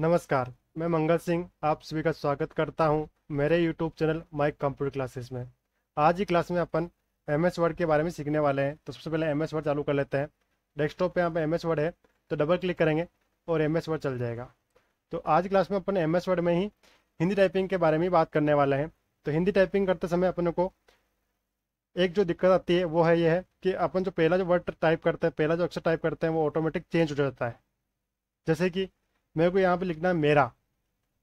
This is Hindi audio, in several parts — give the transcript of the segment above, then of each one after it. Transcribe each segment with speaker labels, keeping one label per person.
Speaker 1: नमस्कार मैं मंगल सिंह आप सभी का स्वागत करता हूं मेरे YouTube channel Mike computer classes में आज की क्लास में अपन एम एस वर्ड के बारे में सीखने वाले हैं तो सबसे पहले एम एस वर्ड चालू कर लेते हैं डेस्कटॉप पे यहाँ पे एम एस वर्ड है तो डबल क्लिक करेंगे और एम एस वर्ड चल जाएगा तो आज की क्लास में अपन एम एस वर्ड में ही हिंदी टाइपिंग के बारे में बात करने वाले हैं तो हिंदी टाइपिंग करते समय अपनों को एक जो दिक्कत आती है वो है ये है कि अपन जो पहला जो वर्ड टाइप करते हैं पहला जो अक्सर टाइप करते हैं वो ऑटोमेटिक चेंज हो जाता है जैसे कि मेरे को यहाँ पे लिखना है मेरा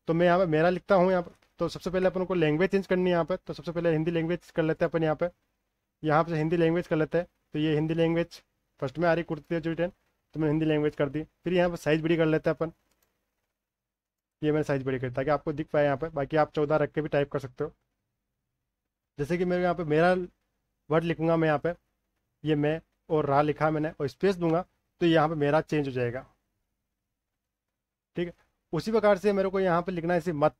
Speaker 1: तो मैं यहाँ पे मेरा लिखता हूँ यहाँ पर तो सबसे पहले अपन को लैंग्वेज चेंज करनी है यहाँ पर तो सबसे पहले हिंदी लैंग्वेज कर लेते हैं अपन यहाँ पर यहाँ पर हिंदी लैंग्वेज कर लेते हैं तो ये हिंदी लैंग्वेज फर्स्ट में आ रही कुर्ती है जो रिटर्न तो मैंने हिंदी लैंग्वेज कर दी फिर यहाँ पर साइज़ बड़ी कर लेते हैं अपन ये मैंने साइज़ बड़ी कर ताकि आपको दिख पाए यहाँ पर बाकी आप चौदह रख के भी टाइप कर सकते हो जैसे कि मेरे यहाँ पे मेरा वर्ड लिखूंगा मैं यहाँ पे ये मैं और रहा लिखा मैंने और स्पेस दूंगा तो यहाँ पे मेरा चेंज हो जाएगा ठीक है उसी प्रकार से मेरे को यहाँ पे लिखना है इसे मत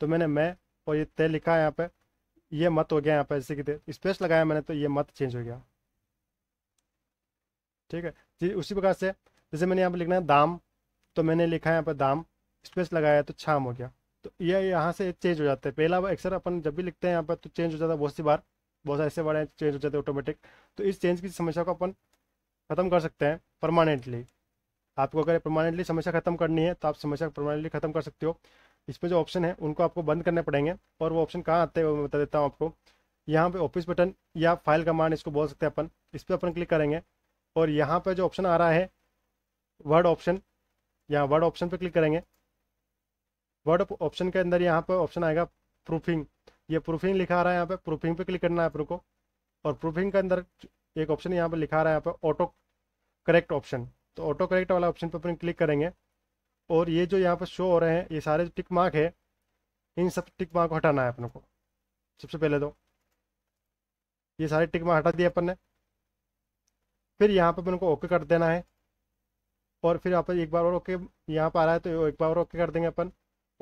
Speaker 1: तो मैंने मैं और ये तय लिखा है यहाँ पे ये मत हो गया यहाँ पे जैसे कि स्पेस लगाया मैंने तो ये मत चेंज हो गया ठीक है जी उसी प्रकार से जैसे मैंने यहाँ पे लिखना है दाम तो मैंने लिखा है यहाँ पे दाम स्पेस लगाया तो छाम हो गया तो ये यह यहाँ से चेंज हो जाते हैं पहला अक्सर अपन जब भी लिखते हैं यहाँ पर तो चेंज हो जाता है बहुत सी बार बहुत सारे ऐसे बड़े चेंज हो जाते हैं ऑटोमेटिक तो इस चेंज की समस्या को अपन खत्म कर सकते हैं परमानेंटली आपको अगर परमानेंटली समस्या खत्म करनी है तो आप समस्या परमानेंटली खत्म कर सकते हो इसमें जो ऑप्शन है उनको आपको बंद करने पड़ेंगे और वो ऑप्शन कहाँ आते हैं मैं बता देता हूँ आपको यहाँ पे ऑफिस बटन या फाइल कमांड इसको बोल सकते हैं अपन इस पर अपन क्लिक करेंगे और यहाँ पे जो ऑप्शन आ रहा है वर्ड ऑप्शन यहाँ वर्ड ऑप्शन पे क्लिक करेंगे वर्ड ऑप्शन के अंदर यहाँ पे ऑप्शन आएगा प्रूफिंग ये प्रूफिंग लिखा आ रहा है यहाँ पे प्रूफिंग पे क्लिक करना है आपको को और प्रूफिंग के अंदर एक ऑप्शन यहाँ पे लिखा आ रहा है यहाँ पे ऑटो करेक्ट ऑप्शन तो ऑटो करेक्ट वाला ऑप्शन पर अपन क्लिक करेंगे और ये जो यहाँ पर शो हो रहे हैं ये सारे टिक मार्क है इन सब टिक मार्क को हटाना है अपन को सबसे पहले तो ये सारे टिक मार्क हटा दिए अपन ने फिर यहाँ पर अपन को ओके कर देना है और फिर यहाँ पर एक बार और ओके यहाँ पर आ रहा है तो एक बार और ओके कर देंगे अपन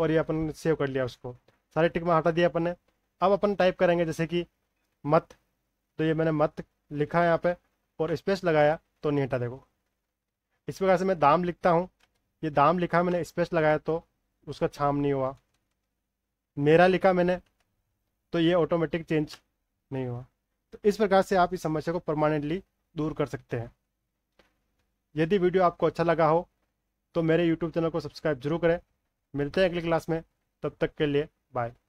Speaker 1: और ये अपन सेव कर लिया उसको सारे टिक मार्क हटा दिया अपन ने अब अपन टाइप करेंगे जैसे कि मत तो ये मैंने मत लिखा है यहाँ पर और स्पेस लगाया तो नहीं हटा देखो इस प्रकार से मैं दाम लिखता हूँ ये दाम लिखा मैंने स्पेस लगाया तो उसका छाम नहीं हुआ मेरा लिखा मैंने तो ये ऑटोमेटिक चेंज नहीं हुआ तो इस प्रकार से आप इस समस्या को परमानेंटली दूर कर सकते हैं यदि वीडियो आपको अच्छा लगा हो तो मेरे यूट्यूब चैनल को सब्सक्राइब जरूर करें मिलते हैं अगली क्लास में तब तक के लिए बाय